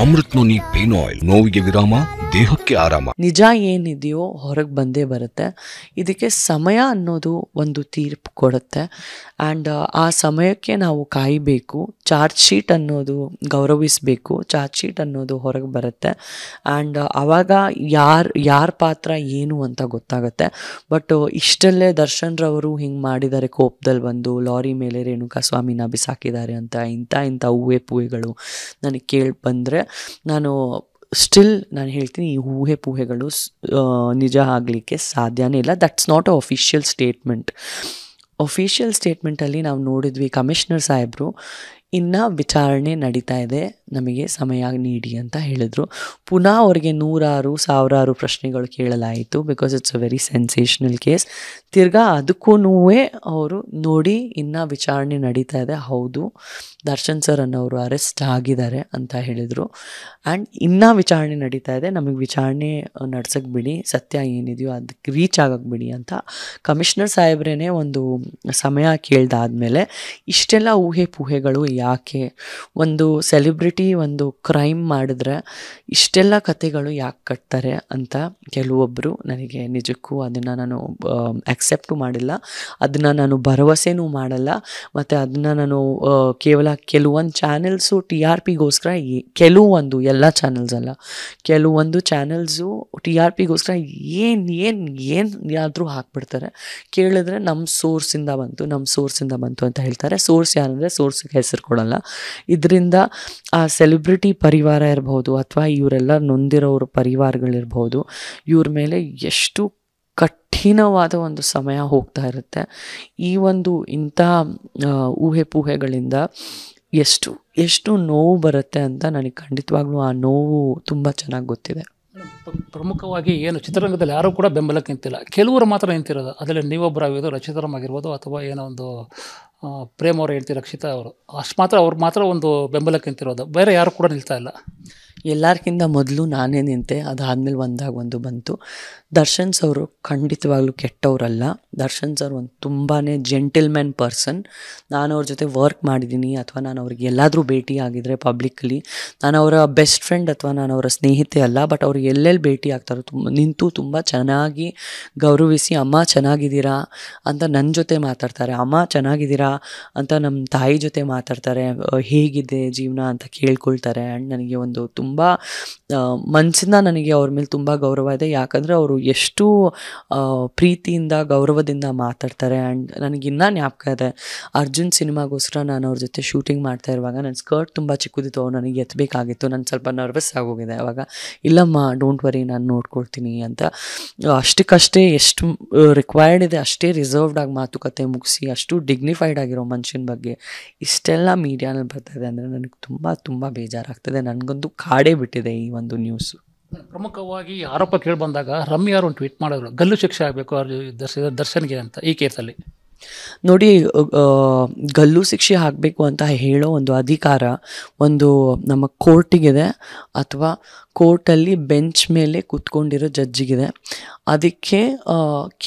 Amrit noni pain oil ನೋವಿಗೆ ವಿರಾಮ ದೇಹಕ್ಕೆ ಆರಾಮ ನಿಜ ಏನಿದೆಯೋ ಹೊರಗೆ ಬಂದೇ ಬರುತ್ತೆ ಇದಕ್ಕೆ ಸಮಯ ಅನ್ನೋದು ಒಂದು ತೀರ್ಪು ಕೊಡುತ್ತೆ ಆ್ಯಂಡ್ ಆ ಸಮಯಕ್ಕೆ ನಾವು ಕಾಯಬೇಕು ಚಾರ್ಜ್ ಶೀಟ್ ಅನ್ನೋದು ಗೌರವಿಸಬೇಕು ಚಾರ್ಜ್ ಶೀಟ್ ಅನ್ನೋದು ಹೊರಗೆ ಬರುತ್ತೆ ಆ್ಯಂಡ್ ಅವಾಗ ಯಾರು ಯಾರ ಪಾತ್ರ ಏನು ಅಂತ ಗೊತ್ತಾಗುತ್ತೆ ಬಟ್ ಇಷ್ಟಲ್ಲೇ ದರ್ಶನ್ರವರು ಹಿಂಗೆ ಮಾಡಿದ್ದಾರೆ ಕೋಪದಲ್ಲಿ ಬಂದು ಲಾರಿ ಮೇಲೆ ರೇಣುಕಾ ಸ್ವಾಮಿನ ಬಿಸಾಕಿದ್ದಾರೆ ಅಂತ ಇಂಥ ಇಂಥ ಹೂವೆ ಪೂವೆಗಳು ನನಗೆ ಕೇಳಿ ಬಂದರೆ ನಾನು ಸ್ಟಿಲ್ ನಾನು ಹೇಳ್ತೀನಿ ಈ ಊಹೆ ಪೂಹೆಗಳು ನಿಜ ಆಗಲಿಕ್ಕೆ ಸಾಧ್ಯನೇ ಇಲ್ಲ that's not a official statement official ಸ್ಟೇಟ್ಮೆಂಟಲ್ಲಿ ನಾವು ನೋಡಿದ್ವಿ ಕಮಿಷನರ್ ಸಾಹೇಬರು ಇನ್ನೂ ವಿಚಾರಣೆ ನಡೀತಾ ಇದೆ ನಮಗೆ ಸಮಯ ನೀಡಿ ಅಂತ ಹೇಳಿದರು ಪುನಃ ಅವರಿಗೆ ನೂರಾರು ಸಾವಿರಾರು ಪ್ರಶ್ನೆಗಳು ಕೇಳಲಾಯಿತು because it's a very sensational case ತಿರ್ಗಾ ಅದಕ್ಕೂ ಅವರು ನೋಡಿ ಇನ್ನೂ ವಿಚಾರಣೆ ನಡೀತಾ ಇದೆ ಹೌದು ದರ್ಶನ್ ಸರ್ ಅನ್ನೋರು ಅರೆಸ್ಟ್ ಆಗಿದ್ದಾರೆ ಅಂತ ಹೇಳಿದರು ಆ್ಯಂಡ್ ಇನ್ನೂ ವಿಚಾರಣೆ ನಡೀತಾ ಇದೆ ನಮಗೆ ವಿಚಾರಣೆ ನಡೆಸಕ್ಕೆ ಬಿಡಿ ಸತ್ಯ ಏನಿದೆಯೋ ಅದಕ್ಕೆ ರೀಚ್ ಆಗೋಕ್ಕೆ ಬಿಡಿ ಅಂತ ಕಮಿಷನರ್ ಸಾಹೇಬ್ರೇ ಒಂದು ಸಮಯ ಕೇಳ್ದಾದ್ಮೇಲೆ ಇಷ್ಟೆಲ್ಲ ಊಹೆ ಪೂಹೆಗಳು ಯಾಕೆ ಒಂದು ಸೆಲೆಬ್ರಿಟಿ ಒಂದು ಕ್ರೈಮ್ ಮಾಡಿದ್ರೆ ಇಷ್ಟೆಲ್ಲ ಕಥೆಗಳು ಯಾಕೆ ಕಟ್ತಾರೆ ಅಂತ ಕೆಲವೊಬ್ಬರು ನನಗೆ ನಿಜಕ್ಕೂ ಅದನ್ನು ನಾನು ಆಕ್ಸೆಪ್ಟು ಮಾಡಿಲ್ಲ ಅದನ್ನು ನಾನು ಭರವಸೆನೂ ಮಾಡಲ್ಲ ಮತ್ತು ಅದನ್ನು ನಾನು ಕೇವಲ ಕೆಲವೊಂದು ಚಾನೆಲ್ಸು ಟಿ ಆರ್ ಪಿಗೋಸ್ಕರ ಕೆಲವೊಂದು ಎಲ್ಲ ಚಾನೆಲ್ಸ್ ಅಲ್ಲ ಕೆಲವೊಂದು ಚಾನೆಲ್ಸು ಟಿ ಆರ್ ಪಿಗೋಸ್ಕರ ಏನು ಏನು ಏನು ಯಾರಾದರೂ ಹಾಕ್ಬಿಡ್ತಾರೆ ಕೇಳಿದ್ರೆ ನಮ್ಮ ಸೋರ್ಸಿಂದ ಬಂತು ನಮ್ಮ ಸೋರ್ಸಿಂದ ಬಂತು ಅಂತ ಹೇಳ್ತಾರೆ ಸೋರ್ಸ್ ಯಾರಂದರೆ ಸೋರ್ಸಿಗೆ ಹೆಸರು ಇದರಿಂದ ಆ ಸೆಲೆಬ್ರಿಟಿ ಪರಿವಾರ ಇರ್ಬೋದು ಅಥವಾ ಇವರೆಲ್ಲ ನೊಂದಿರೋರ ಪರಿವಾರಗಳಿರ್ಬೋದು ಇವ್ರ ಮೇಲೆ ಎಷ್ಟು ಕಠಿಣವಾದ ಒಂದು ಸಮಯ ಹೋಗ್ತಾ ಇರುತ್ತೆ ಈ ಒಂದು ಇಂಥ ಊಹೆ ಪೂಹೆಗಳಿಂದ ಎಷ್ಟು ಎಷ್ಟು ನೋವು ಬರುತ್ತೆ ಅಂತ ನನಗೆ ಖಂಡಿತವಾಗ್ಲೂ ಆ ನೋವು ತುಂಬ ಚೆನ್ನಾಗಿ ಗೊತ್ತಿದೆ ಪ್ರಮುಖವಾಗಿ ಏನು ಚಿತ್ರರಂಗದಲ್ಲಿ ಯಾರೂ ಕೂಡ ಬೆಂಬಲಕ್ಕೆ ನಿಂತಿಲ್ಲ ಕೆಲವರು ಮಾತ್ರ ನಿಂತಿರೋದು ಅದರಲ್ಲಿ ನೀವೊಬ್ಬರಾಗಿರೋದು ರಚಿತರಾಮ್ ಆಗಿರ್ಬೋದು ಅಥವಾ ಏನೋ ಒಂದು ಪ್ರೇಮ್ ಅವರು ಹೇಳ್ತಿ ರಕ್ಷಿತಾ ಅವರು ಅಷ್ಟು ಮಾತ್ರ ಅವ್ರು ಮಾತ್ರ ಒಂದು ಬೆಂಬಲಕ್ಕೆ ನಿಂತಿರೋದು ಬೇರೆ ಯಾರು ಕೂಡ ನಿಲ್ತಾ ಇಲ್ಲ ಎಲ್ಲರಿಗಿಂತ ಮೊದಲು ನಾನೇ ನಿಂತೆ ಅದಾದಮೇಲೆ ಒಂದಾಗ ಒಂದು ಬಂತು ದರ್ಶನ್ ಅವರು ಖಂಡಿತವಾಗ್ಲೂ ಕೆಟ್ಟವರಲ್ಲ ದರ್ಶನ್ ಸರ್ ಒಂದು ತುಂಬಾ ಜೆಂಟಲ್ಮ್ಯಾನ್ ಪರ್ಸನ್ ನಾನು ಅವ್ರ ಜೊತೆ ವರ್ಕ್ ಮಾಡಿದ್ದೀನಿ ಅಥವಾ ನಾನು ಅವ್ರಿಗೆ ಎಲ್ಲಾದರೂ ಭೇಟಿ ಆಗಿದರೆ ಪಬ್ಲಿಕ್ಲಿ ನಾನು ಅವರ ಬೆಸ್ಟ್ ಫ್ರೆಂಡ್ ಅಥವಾ ನಾನು ಅವರ ಸ್ನೇಹಿತೆ ಅಲ್ಲ ಬಟ್ ಅವ್ರು ಎಲ್ಲೆಲ್ಲಿ ಭೇಟಿ ಆಗ್ತಾರೋ ತುಂಬ ನಿಂತು ತುಂಬ ಚೆನ್ನಾಗಿ ಗೌರವಿಸಿ ಅಮ್ಮ ಚೆನ್ನಾಗಿದ್ದೀರಾ ಅಂತ ನನ್ನ ಜೊತೆ ಮಾತಾಡ್ತಾರೆ ಅಮ್ಮ ಚೆನ್ನಾಗಿದ್ದೀರಾ ಅಂತ ನಮ್ಮ ತಾಯಿ ಜೊತೆ ಮಾತಾಡ್ತಾರೆ ಹೇಗಿದೆ ಜೀವನ ಅಂತ ಕೇಳ್ಕೊಳ್ತಾರೆ ಆ್ಯಂಡ್ ನನಗೆ ಒಂದು ತುಂಬ ತುಂಬ ಮನಸ್ಸಿಂದ ನನಗೆ ಅವ್ರ ಮೇಲೆ ತುಂಬ ಗೌರವ ಇದೆ ಯಾಕಂದರೆ ಅವರು ಎಷ್ಟು ಪ್ರೀತಿಯಿಂದ ಗೌರವದಿಂದ ಮಾತಾಡ್ತಾರೆ ಆ್ಯಂಡ್ ನನಗಿನ್ನೂ ಜ್ಞಾಪಕ ಇದೆ ಅರ್ಜುನ್ ಸಿನಿಮಾಗೋಸ್ಕರ ನಾನು ಅವ್ರ ಜೊತೆ ಶೂಟಿಂಗ್ ಮಾಡ್ತಾ ಇರುವಾಗ ನನ್ನ ಸ್ಕರ್ಟ್ ತುಂಬ ಚಿಕ್ಕದಿತ್ತು ಅವ್ರು ನನಗೆ ಎತ್ತಬೇಕಾಗಿತ್ತು ನಾನು ಸ್ವಲ್ಪ ನರ್ವಸ್ ಆಗೋಗಿದೆ ಅವಾಗ ಇಲ್ಲಮ್ಮ ಡೋಂಟ್ ವರಿ ನಾನು ನೋಡ್ಕೊಳ್ತೀನಿ ಅಂತ ಅಷ್ಟಕ್ಕಷ್ಟೇ ಎಷ್ಟು ರಿಕ್ವೈರ್ಡ್ ಇದೆ ಅಷ್ಟೇ ರಿಸರ್ವ್ಡ್ ಆಗಿ ಮಾತುಕತೆ ಮುಗಿಸಿ ಅಷ್ಟು ಡಿಗ್ನಿಫೈಡ್ ಆಗಿರೋ ಮನುಷ್ಯನ ಬಗ್ಗೆ ಇಷ್ಟೆಲ್ಲ ಮೀಡಿಯಾನಲ್ಲಿ ಇದೆ ಅಂದರೆ ನನಗೆ ತುಂಬ ತುಂಬ ಬೇಜಾರಾಗ್ತದೆ ನನಗಂತೂ ಕಾ ಕಾಡೇ ಬಿಟ್ಟಿದೆ ಈ ಒಂದು ನ್ಯೂಸ್ ಪ್ರಮುಖವಾಗಿ ಆರೋಪ ಕೇಳಿ ಬಂದಾಗ ರಮ್ಯಾರು ಒಂದು ಟ್ವೀಟ್ ಮಾಡಿದ್ರು ಗಲ್ಲು ಶಿಕ್ಷೆ ಆಗಬೇಕು ಅವ್ರ ದರ್ಶನ ದರ್ಶನ್ಗೆ ಅಂತ ಈ ಕೇಸಲ್ಲಿ ನೋಡಿ ಗಲ್ಲು ಶಿಕ್ಷೆ ಆಗಬೇಕು ಅಂತ ಹೇಳೋ ಒಂದು ಅಧಿಕಾರ ಒಂದು ನಮ್ಮ ಕೋರ್ಟಿಗಿದೆ ಅಥವಾ ಕೋರ್ಟಲ್ಲಿ ಬೆಂಚ್ ಮೇಲೆ ಕೂತ್ಕೊಂಡಿರೋ ಜಡ್ಜಿಗಿದೆ ಅದಕ್ಕೆ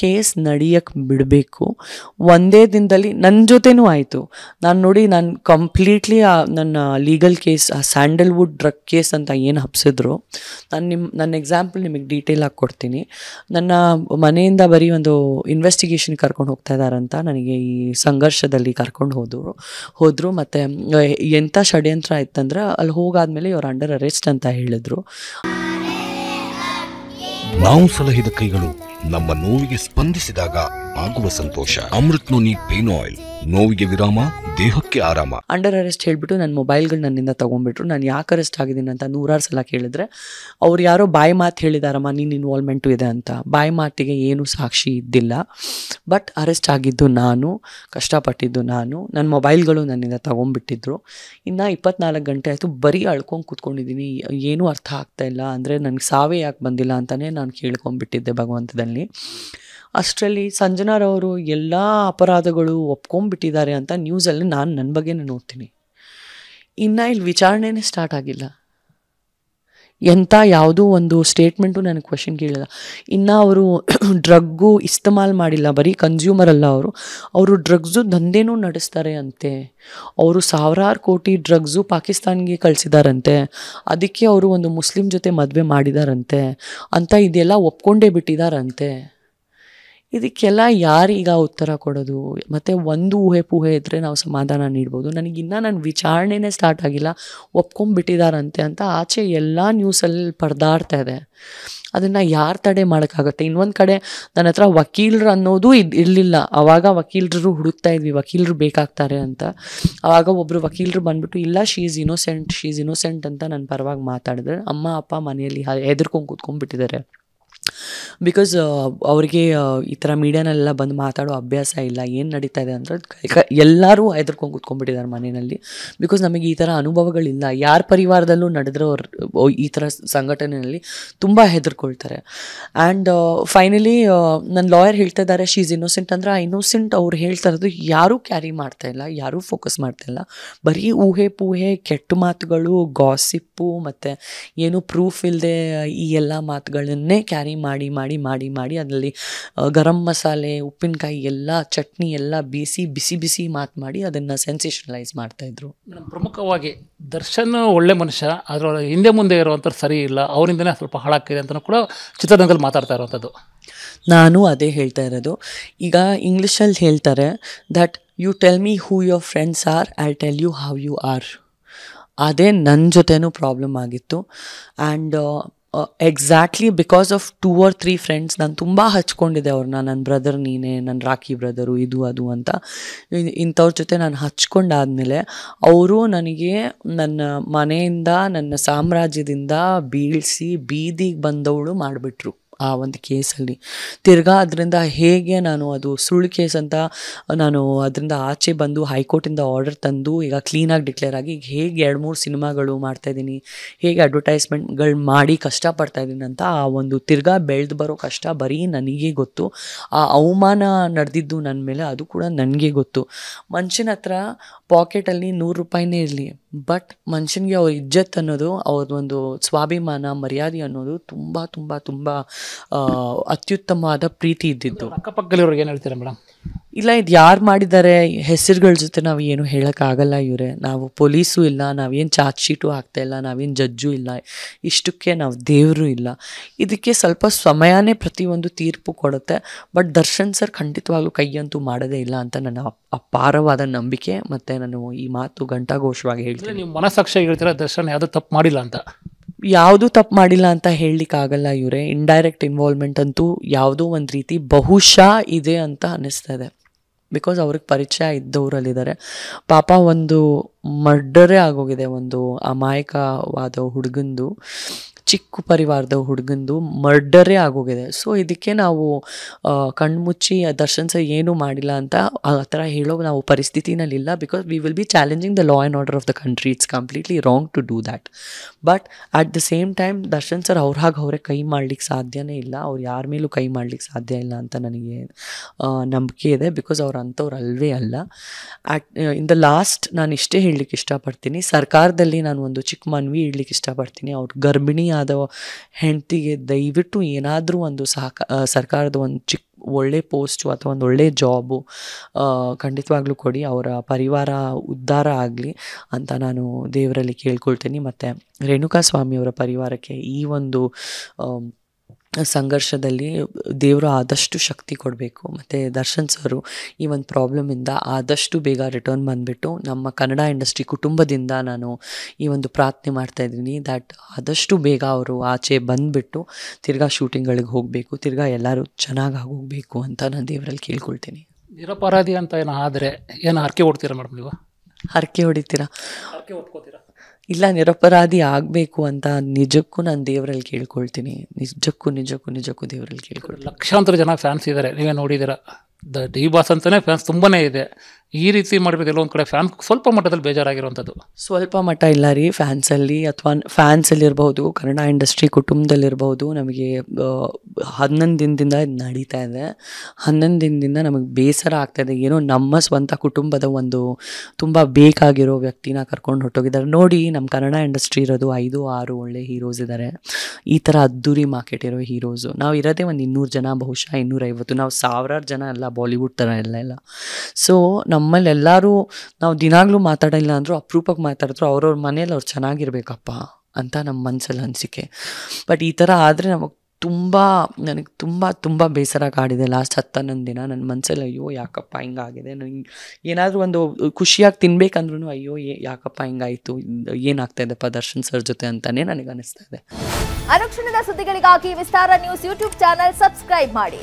ಕೇಸ್ ನಡೆಯಕ್ಕೆ ಬಿಡಬೇಕು ಒಂದೇ ದಿನದಲ್ಲಿ ನನ್ನ ಜೊತೆನೂ ಆಯಿತು ನಾನು ನೋಡಿ ನಾನು ಕಂಪ್ಲೀಟ್ಲಿ ನನ್ನ ಲೀಗಲ್ ಕೇಸ್ ಆ ಸ್ಯಾಂಡಲ್ವುಡ್ ಡ್ರಗ್ ಕೇಸ್ ಅಂತ ಏನು ಹಬ್ಸಿದ್ರು ನಾನು ನಿಮ್ಮ ನನ್ನ ಎಕ್ಸಾಂಪಲ್ ನಿಮಗೆ ಡೀಟೇಲ್ ಆಗಿ ಕೊಡ್ತೀನಿ ನನ್ನ ಮನೆಯಿಂದ ಬರೀ ಒಂದು ಇನ್ವೆಸ್ಟಿಗೇಷನ್ ಕರ್ಕೊಂಡು ಹೋಗ್ತಾ ಇದ್ದಾರಂತ ನನಗೆ ಈ ಸಂಘರ್ಷದಲ್ಲಿ ಕರ್ಕೊಂಡು ಹೋದರು ಹೋದರು ಮತ್ತು ಎಂಥ ಷಡ್ಯಂತ್ರ ಇತ್ತಂದ್ರೆ ಅಲ್ಲಿ ಹೋಗಾದ್ಮೇಲೆ ಇವ್ರು ಅಂಡರ್ ಅರೆಸ್ಟ್ ಅಂತ ಹೇಳಿದರು ನಾವು ಸಲಹಿದ ಕೈಗಳು ನಮ್ಮ ನೋವಿಗೆ ಸ್ಪಂದಿಸಿದಾಗ ಆಗುವ ಸಂತೋಷ ಅಮೃತ್ ನೋನಿ ಪೇನ್ ಆಯಿಲ್ ನೋವಿಗೆ ವಿರಾಮ ದೇಹಕ್ಕೆ ಆರಾಮ ಅಂಡರ್ ಅರೆಸ್ಟ್ ಹೇಳ್ಬಿಟ್ಟು ನನ್ನ ಮೊಬೈಲ್ಗಳು ನನ್ನಿಂದ ತಗೊಂಡ್ಬಿಟ್ರು ನಾನು ಯಾಕೆ ಅರೆಸ್ಟ್ ಆಗಿದ್ದೀನಿ ಅಂತ ನೂರಾರು ಸಲ ಕೇಳಿದ್ರೆ ಅವ್ರು ಯಾರೋ ಬಾಯಿ ಮಾತು ಹೇಳಿದಾರಮ್ಮ ನೀನು ಇನ್ವಾಲ್ವ್ಮೆಂಟು ಇದೆ ಅಂತ ಬಾಯಿ ಮಾತಿಗೆ ಏನು ಸಾಕ್ಷಿ ಇದ್ದಿಲ್ಲ ಬಟ್ ಅರೆಸ್ಟ್ ಆಗಿದ್ದು ನಾನು ಕಷ್ಟಪಟ್ಟಿದ್ದು ನಾನು ನನ್ನ ಮೊಬೈಲ್ಗಳು ನನ್ನಿಂದ ತಗೊಂಡ್ಬಿಟ್ಟಿದ್ರು ಇನ್ನು ಇಪ್ಪತ್ನಾಲ್ಕು ಗಂಟೆ ಆಯಿತು ಬರೀ ಅಳ್ಕೊಂಡು ಕೂತ್ಕೊಂಡಿದ್ದೀನಿ ಏನೂ ಅರ್ಥ ಆಗ್ತಾ ಇಲ್ಲ ಅಂದರೆ ನನಗೆ ಸಾವೇ ಯಾಕೆ ಬಂದಿಲ್ಲ ಅಂತಲೇ ನಾನು ಕೇಳ್ಕೊಂಬಿಟ್ಟಿದ್ದೆ ಭಗವಂತದಲ್ಲಿ ಅಷ್ಟರಲ್ಲಿ ಸಂಜನಾರವರು ಎಲ್ಲ ಅಪರಾಧಗಳು ಒಪ್ಕೊಂಡ್ಬಿಟ್ಟಿದ್ದಾರೆ ಅಂತ ನ್ಯೂಸಲ್ಲಿ ನಾನು ನನ್ನ ಬಗ್ಗೆ ನೋಡ್ತೀನಿ ಇನ್ನು ಇಲ್ಲಿ ವಿಚಾರಣೆನೇ ಸ್ಟಾರ್ಟ್ ಆಗಿಲ್ಲ ಎಂಥ ಯಾವುದೂ ಒಂದು ಸ್ಟೇಟ್ಮೆಂಟು ನನಗೆ ಕ್ವಶನ್ ಕೇಳಿಲ್ಲ ಇನ್ನು ಅವರು ಡ್ರಗ್ಗು ಇಸ್ತಮಾಲ್ ಮಾಡಿಲ್ಲ ಬರೀ ಕನ್ಸ್ಯೂಮರ್ ಅಲ್ಲ ಅವರು ಅವರು ಡ್ರಗ್ಸು ದಂಧೆನೂ ನಡೆಸ್ತಾರೆ ಅಂತೆ ಅವರು ಸಾವಿರಾರು ಕೋಟಿ ಡ್ರಗ್ಸು ಪಾಕಿಸ್ತಾನ್ಗೆ ಕಳಿಸಿದಾರಂತೆ ಅದಕ್ಕೆ ಅವರು ಒಂದು ಮುಸ್ಲಿಂ ಜೊತೆ ಮದುವೆ ಮಾಡಿದಾರಂತೆ ಅಂತ ಇದೆಲ್ಲ ಒಪ್ಕೊಂಡೇ ಬಿಟ್ಟಿದಾರಂತೆ ಇದಕ್ಕೆಲ್ಲ ಯಾರೀಗ ಉತ್ತರ ಕೊಡೋದು ಮತ್ತು ಒಂದು ಊಹೆ ಪೂಹೆ ಇದ್ದರೆ ನಾವು ಸಮಾಧಾನ ನೀಡ್ಬೋದು ನನಗಿನ್ನ ನನ್ನ ವಿಚಾರಣೆನೇ ಸ್ಟಾರ್ಟ್ ಆಗಿಲ್ಲ ಒಪ್ಕೊಂಡ್ಬಿಟ್ಟಿದಾರಂತೆ ಅಂತ ಆಚೆ ಎಲ್ಲ ನ್ಯೂಸಲ್ಲಿ ಪರ್ದಾಡ್ತಾ ಇದೆ ಅದನ್ನು ಯಾರು ತಡೆ ಮಾಡೋಕ್ಕಾಗತ್ತೆ ಇನ್ನೊಂದು ಕಡೆ ನನ್ನ ಹತ್ರ ವಕೀಲರು ಅನ್ನೋದು ಇದು ಇರಲಿಲ್ಲ ಆವಾಗ ವಕೀಲರು ಹುಡುಕ್ತಾ ಇದ್ವಿ ವಕೀಲರು ಬೇಕಾಗ್ತಾರೆ ಅಂತ ಆವಾಗ ಒಬ್ಬರು ವಕೀಲರು ಬಂದ್ಬಿಟ್ಟು ಇಲ್ಲ she is innocent she is innocent ಅಂತ ನನ್ನ ಪರವಾಗಿ ಮಾತಾಡಿದ್ರೆ ಅಮ್ಮ ಅಪ್ಪ ಮನೆಯಲ್ಲಿ ಹೆದರ್ಕೊಂಡು ಕೂತ್ಕೊಂಡ್ಬಿಟ್ಟಿದ್ದಾರೆ ಬಿಕಾಸ್ uh, ಅವರಿಗೆ ಈ ಥರ ಮೀಡಿಯಾನಲ್ಲೆಲ್ಲ ಬಂದು ಮಾತಾಡೋ ಅಭ್ಯಾಸ ಇಲ್ಲ ಏನು ನಡೀತಾ ಇದೆ ಅಂತ ಎಲ್ಲರೂ ಹೆದರ್ಕೊಂಡು ಕೂತ್ಕೊಂಡ್ಬಿಟ್ಟಿದ್ದಾರೆ ಮನೆಯಲ್ಲಿ ಬಿಕಾಸ್ ನಮಗೆ ಈ ಥರ ಅನುಭವಗಳಿಲ್ಲ ಯಾರ ಪರಿವಾರದಲ್ಲೂ ನಡೆದ್ರೋ ಈ ಥರ ಸಂಘಟನೆಯಲ್ಲಿ ತುಂಬ ಹೆದರ್ಕೊಳ್ತಾರೆ ಆ್ಯಂಡ್ ಫೈನಲಿ ನನ್ನ ಲಾಯರ್ ಹೇಳ್ತಾ ಇದ್ದಾರೆ ಶೀಸ್ ಇಸ್ ಇನ್ನೋಸೆಂಟ್ ಅಂದರೆ ಆ ಇನ್ನೋಸೆಂಟ್ ಅವ್ರು ಹೇಳ್ತಾ ಇರೋದು ಯಾರೂ ಕ್ಯಾರಿ ಮಾಡ್ತಾ ಇಲ್ಲ ಯಾರೂ ಫೋಕಸ್ ಮಾಡ್ತಾ ಇಲ್ಲ ಬರೀ ಊಹೆ ಪೂಹೆ ಕೆಟ್ಟು ಮಾತುಗಳು ಗಾಸಿಪ್ಪು ಮತ್ತು ಏನು ಪ್ರೂಫ್ ಇಲ್ಲದೆ ಈ ಎಲ್ಲ ಮಾತುಗಳನ್ನೇ ಕ್ಯಾರಿ ಮಾಡಿ ಮಾಡಿ ಮಾಡಿ ಮಾಡಿ ಮಾಡಿ ಅದರಲ್ಲಿ ಗರಂ ಮಸಾಲೆ ಉಪ್ಪಿನಕಾಯಿ ಎಲ್ಲ ಚಟ್ನಿ ಎಲ್ಲ ಬೇಯಿಸಿ ಬಿಸಿ ಬಿಸಿ ಮಾತು ಮಾಡಿ ಅದನ್ನು ಸೆನ್ಸೇಷನಲೈಸ್ ಮಾಡ್ತಾಯಿದ್ರು ಪ್ರಮುಖವಾಗಿ ದರ್ಶನ್ ಒಳ್ಳೆ ಮನುಷ್ಯ ಅದರ ಹಿಂದೆ ಮುಂದೆ ಇರುವಂಥದ್ದು ಸರಿ ಇಲ್ಲ ಅವರಿಂದನೇ ಸ್ವಲ್ಪ ಹಾಳಾಗ್ತಿದೆ ಅಂತ ಕೂಡ ಚಿತ್ರರಂಗದಲ್ಲಿ ಮಾತಾಡ್ತಾ ಇರುವಂಥದ್ದು ನಾನು ಅದೇ ಹೇಳ್ತಾ ಇರೋದು ಈಗ ಇಂಗ್ಲೀಷಲ್ಲಿ ಹೇಳ್ತಾರೆ that you tell me who your friends are I tell you how you are ಅದೇ ನನ್ನ ಜೊತೆನೂ ಪ್ರಾಬ್ಲಮ್ ಆಗಿತ್ತು and exactly because of two or three friends ನಾನು ತುಂಬ ಹಚ್ಕೊಂಡಿದ್ದೆ ಅವ್ರನ್ನ ನನ್ನ ಬ್ರದರ್ ನೀನೇ ನನ್ನ ರಾಖಿ ಬ್ರದರು ಇದು ಅದು ಅಂತ ಇಂಥವ್ರ ಜೊತೆ ನಾನು ಹಚ್ಕೊಂಡಾದಮೇಲೆ ಅವರು ನನಗೆ ನನ್ನ ಮನೆಯಿಂದ ನನ್ನ ಸಾಮ್ರಾಜ್ಯದಿಂದ ಬೀಳಿಸಿ ಬೀದಿಗೆ ಬಂದವಳು ಮಾಡಿಬಿಟ್ರು ಆ ಒಂದು ಕೇಸಲ್ಲಿ ತಿರ್ಗಾ ಅದರಿಂದ ಹೇಗೆ ನಾನು ಅದು ಸುಳ್ಳು ಕೇಸ್ ಅಂತ ನಾನು ಅದರಿಂದ ಆಚೆ ಬಂದು ಹೈಕೋರ್ಟಿಂದ ಆರ್ಡರ್ ತಂದು ಈಗ ಕ್ಲೀನಾಗಿ ಡಿಕ್ಲೇರ್ ಆಗಿ ಈಗ ಹೇಗೆ ಎರಡು ಮೂರು ಸಿನಿಮಾಗಳು ಮಾಡ್ತಾಯಿದ್ದೀನಿ ಹೇಗೆ ಅಡ್ವರ್ಟೈಸ್ಮೆಂಟ್ಗಳು ಮಾಡಿ ಕಷ್ಟಪಡ್ತಾ ಇದ್ದೀನಿ ಅಂತ ಆ ಒಂದು ತಿರ್ಗಾ ಬೆಳೆದು ಬರೋ ಕಷ್ಟ ಬರೀ ನನಗೆ ಗೊತ್ತು ಆ ಅವಮಾನ ನಡೆದಿದ್ದು ನನ್ನ ಮೇಲೆ ಅದು ಕೂಡ ನನಗೆ ಗೊತ್ತು ಮನುಷ್ಯನ ಹತ್ರ ಪಾಕೆಟಲ್ಲಿ ನೂರು ರೂಪಾಯಿನೇ ಇರಲಿ ಬಟ್ ಮನುಷ್ಯನಿಗೆ ಅವ್ರ ಇಜ್ಜತ್ ಅನ್ನೋದು ಒಂದು ಸ್ವಾಭಿಮಾನ ಮರ್ಯಾದೆ ಅನ್ನೋದು ತುಂಬ ತುಂಬ ತುಂಬ ಅತ್ಯುತ್ತಮವಾದ ಪ್ರೀತಿ ಇದ್ದಿದ್ದು ಅಕ್ಕಪಕ್ಕದವ್ರಿಗೆ ಏನು ಹೇಳ್ತೀರಾ ಮೇಡಮ್ ಇಲ್ಲ ಇದು ಯಾರು ಮಾಡಿದ್ದಾರೆ ಹೆಸರುಗಳ ಜೊತೆ ನಾವು ಏನು ಹೇಳೋಕ್ಕಾಗಲ್ಲ ಇವರೇ ನಾವು ಪೊಲೀಸು ಇಲ್ಲ ನಾವೇನು ಚಾರ್ಜ್ ಶೀಟು ಆಗ್ತಾ ಇಲ್ಲ ನಾವೇನು ಜಜ್ಜು ಇಲ್ಲ ಇಷ್ಟಕ್ಕೆ ನಾವು ದೇವರು ಇಲ್ಲ ಇದಕ್ಕೆ ಸ್ವಲ್ಪ ಸಮಯನೇ ಪ್ರತಿಯೊಂದು ತೀರ್ಪು ಕೊಡುತ್ತೆ ಬಟ್ ದರ್ಶನ್ ಸರ್ ಖಂಡಿತವಾಗ್ಲೂ ಕೈಯಂತೂ ಮಾಡೋದೇ ಇಲ್ಲ ಅಂತ ನನ್ನ ಅಪಾರವಾದ ನಂಬಿಕೆ ಮತ್ತು ನಾನು ಈ ಮಾತು ಘಂಟಾಘೋಷವಾಗಿ ಹೇಳ್ತೀನಿ ನೀವು ಮನಸ್ಸಾಕ್ಷಿ ಹೇಳ್ತೀರಾ ದರ್ಶನ್ ಯಾವುದೋ ತಪ್ಪು ಮಾಡಿಲ್ಲ ಅಂತ ಯಾವುದು ತಪ್ಪು ಮಾಡಿಲ್ಲ ಅಂತ ಹೇಳಲಿಕ್ಕಾಗಲ್ಲ ಇವರೇ ಇಂಡೈರೆಕ್ಟ್ ಇನ್ವಾಲ್ವ್ಮೆಂಟ್ ಅಂತೂ ಯಾವುದೋ ಒಂದು ರೀತಿ ಬಹುಶಃ ಇದೆ ಅಂತ ಅನ್ನಿಸ್ತದೆ ಬಿಕಾಸ್ ಅವ್ರಿಗೆ ಪರಿಚಯ ಇದ್ದವರಲ್ಲಿದ್ದಾರೆ ಪಾಪ ಒಂದು ಮರ್ಡರೇ ಆಗೋಗಿದೆ ಒಂದು ಅಮಾಯಕವಾದ ಹುಡುಗಂದು ಚಿಕ್ಕ ಪರಿವಾರದ ಹುಡುಗಂದು ಮರ್ಡರೇ ಆಗೋಗಿದೆ ಸೊ ಇದಕ್ಕೆ ನಾವು ಕಣ್ಮುಚ್ಚಿ ದರ್ಶನ್ ಸರ್ ಏನೂ ಮಾಡಿಲ್ಲ ಅಂತ ಆ ಥರ ಹೇಳೋ ನಾವು ಇಲ್ಲ because we will be challenging the law and order of the country it's completely wrong to do that but at the same time Darshan sir ಅವ್ರ ಹಾಗೆ ಅವರೇ ಕೈ ಮಾಡ್ಲಿಕ್ಕೆ ಸಾಧ್ಯನೇ ಇಲ್ಲ ಅವ್ರು ಯಾರ ಮೇಲೂ ಕೈ ಮಾಡ್ಲಿಕ್ಕೆ ಸಾಧ್ಯ ಇಲ್ಲ ಅಂತ ನನಗೆ ನಂಬಿಕೆ ಇದೆ ಬಿಕಾಸ್ ಅವ್ರು ಅಂಥವ್ರು ಅಲ್ವೇ ಅಲ್ಲ ಆಟ್ ಇನ್ ದ ಲಾಸ್ಟ್ ನಾನು ಇಷ್ಟೇ ಹೇಳಲಿಕ್ಕೆ ಇಷ್ಟಪಡ್ತೀನಿ ಸರ್ಕಾರದಲ್ಲಿ ನಾನು ಒಂದು ಚಿಕ್ಕ ಮನವಿ ಇಡ್ಲಿಕ್ಕೆ ಇಷ್ಟಪಡ್ತೀನಿ ಅವ್ರು ಗರ್ಭಿಣಿ ಅಥವಾ ಹೆಂಡತಿಗೆ ದಯವಿಟ್ಟು ಏನಾದರೂ ಒಂದು ಸಹಕ ಸರ್ಕಾರದ ಒಂದು ಚಿಕ್ಕ ಒಳ್ಳೆ ಪೋಸ್ಟು ಅಥವಾ ಒಂದು ಒಳ್ಳೆ ಜಾಬು ಖಂಡಿತವಾಗ್ಲೂ ಕೊಡಿ ಅವರ ಪರಿವಾರ ಉದ್ಧಾರ ಆಗಲಿ ಅಂತ ನಾನು ದೇವರಲ್ಲಿ ಕೇಳ್ಕೊಳ್ತೀನಿ ಮತ್ತು ರೇಣುಕಾ ಸ್ವಾಮಿಯವರ ಪರಿವಾರಕ್ಕೆ ಈ ಒಂದು ಸಂಘರ್ಷದಲ್ಲಿ ದೇವರು ಆದಷ್ಟು ಶಕ್ತಿ ಕೊಡಬೇಕು ಮತ್ತು ದರ್ಶನ್ ಸರು ಈ ಒಂದು ಪ್ರಾಬ್ಲಮಿಂದ ಆದಷ್ಟು ಬೇಗ ರಿಟರ್ನ್ ಬಂದುಬಿಟ್ಟು ನಮ್ಮ ಕನ್ನಡ ಇಂಡಸ್ಟ್ರಿ ಕುಟುಂಬದಿಂದ ನಾನು ಈ ಒಂದು ಪ್ರಾರ್ಥನೆ ಮಾಡ್ತಾಯಿದ್ದೀನಿ ದ್ಯಾಟ್ ಆದಷ್ಟು ಬೇಗ ಅವರು ಆಚೆ ಬಂದುಬಿಟ್ಟು ತಿರ್ಗಾ ಶೂಟಿಂಗ್ಗಳಿಗೆ ಹೋಗಬೇಕು ತಿರ್ಗಾ ಎಲ್ಲರೂ ಚೆನ್ನಾಗಿ ಹೋಗಬೇಕು ಅಂತ ನಾನು ದೇವರಲ್ಲಿ ಕೇಳ್ಕೊಳ್ತೀನಿ ನಿರಪರಾಧಿ ಅಂತ ಏನೋ ಆದರೆ ಏನು ಹರಕೆ ಹೊಡ್ತೀರಾ ಮೇಡಮ್ ನೀವು ಹರಕೆ ಹೊಡಿತೀರಾ ಹರಕೆ ಹೊಡ್ಕೋತೀರಾ ಇಲ್ಲ ನಿರಪರಾಧಿ ಆಗಬೇಕು ಅಂತ ನಿಜಕ್ಕೂ ನಾನು ದೇವರಲ್ಲಿ ಕೇಳ್ಕೊಳ್ತೀನಿ ನಿಜಕ್ಕೂ ನಿಜಕ್ಕೂ ನಿಜಕ್ಕೂ ದೇವರಲ್ಲಿ ಕೇಳ್ಕೊಳ್ತೀನಿ ಲಕ್ಷಾಂತರ ಜನ ಫ್ಯಾನ್ಸ್ ಇದ್ದಾರೆ ನೀವೇ ನೋಡಿದ್ದೀರಾ ದ ಡಿ ಬಾಸ್ ಅಂತಲೇ ಫ್ಯಾನ್ಸ್ ತುಂಬನೇ ಇದೆ ಈ ರೀತಿ ಮಾಡಬೇಕು ಒಂದು ಕಡೆ ಫ್ಯಾನ್ ಸ್ವಲ್ಪ ಮಟ್ಟದಲ್ಲಿ ಬೇಜಾರಾಗಿರುವಂಥದ್ದು ಸ್ವಲ್ಪ ಮಟ್ಟ ಇಲ್ಲ ರೀ ಫ್ಯಾನ್ಸಲ್ಲಿ ಅಥವಾ ಇರಬಹುದು ಕನ್ನಡ ಇಂಡಸ್ಟ್ರಿ ಕುಟುಂಬದಲ್ಲಿರಬಹುದು ನಮಗೆ ಹನ್ನೊಂದು ದಿನದಿಂದ ಇದು ನಡೀತಾ ಇದೆ ಹನ್ನೊಂದು ದಿನದಿಂದ ನಮಗೆ ಬೇಸರ ಆಗ್ತಾ ಇದೆ ಏನೋ ನಮ್ಮ ಸ್ವಂತ ಕುಟುಂಬದ ಒಂದು ತುಂಬ ಬೇಕಾಗಿರೋ ವ್ಯಕ್ತಿನ ಕರ್ಕೊಂಡು ಹೊಟ್ಟೋಗಿದ್ದಾರೆ ನೋಡಿ ನಮ್ಮ ಕನ್ನಡ ಇಂಡಸ್ಟ್ರಿ ಇರೋದು ಐದು ಆರು ಒಳ್ಳೆ ಹೀರೋಸ್ ಇದ್ದಾರೆ ಈ ಥರ ಅದ್ದೂರಿ ಮಾರ್ಕೆಟ್ ಇರೋ ಹೀರೋಸು ನಾವು ಇರೋದೇ ಒಂದು ಇನ್ನೂರು ಜನ ಬಹುಶಃ ಇನ್ನೂರೈವತ್ತು ನಾವು ಸಾವಿರಾರು ಜನ ಅಲ್ಲ ಬಾಲಿವುಡ್ ಥರ ಎಲ್ಲ ಇಲ್ಲ ಸೊ ನಮ್ಮಲ್ಲಿ ನಾವು ದಿನಾಗಲೂ ಮಾತಾಡಿಲ್ಲ ಅಂದರೂ ಅಪರೂಪಕ್ಕೆ ಮಾತಾಡಿದ್ರು ಅವ್ರವ್ರ ಮನೇಲಿ ಅವ್ರು ಚೆನ್ನಾಗಿರ್ಬೇಕಪ್ಪ ಅಂತ ನಮ್ಮ ಮನಸ್ಸಲ್ಲಿ ಅನಿಸಿಕೆ ಬಟ್ ಈ ಥರ ಆದರೆ ನಮಗೆ ತುಂಬ ನನಗೆ ತುಂಬ ತುಂಬ ಬೇಸರ ಕಾಡಿದೆ ಲಾಸ್ಟ್ ಹತ್ತನ್ನೊಂದು ದಿನ ನನ್ನ ಮನಸ್ಸಲ್ಲಿ ಅಯ್ಯೋ ಯಾಕಪ್ಪ ಹಿಂಗಾಗಿದೆ ನಂಗೆ ಏನಾದರೂ ಒಂದು ಖುಷಿಯಾಗಿ ತಿನ್ಬೇಕಂದ್ರೂ ಅಯ್ಯೋ ಏ ಯಾಕಪ್ಪ ಹಿಂಗಾಯಿತು ಏನಾಗ್ತಾ ಇದೆ ದರ್ಶನ್ ಸರ್ ಜೊತೆ ಅಂತಲೇ ನನಗೆ ಅನಿಸ್ತಾ ಇದೆ ಅನುಕ್ಷಣದ ಸುದ್ದಿಗಳಿಗಾಗಿ Vistara news YouTube channel subscribe ಮಾಡಿ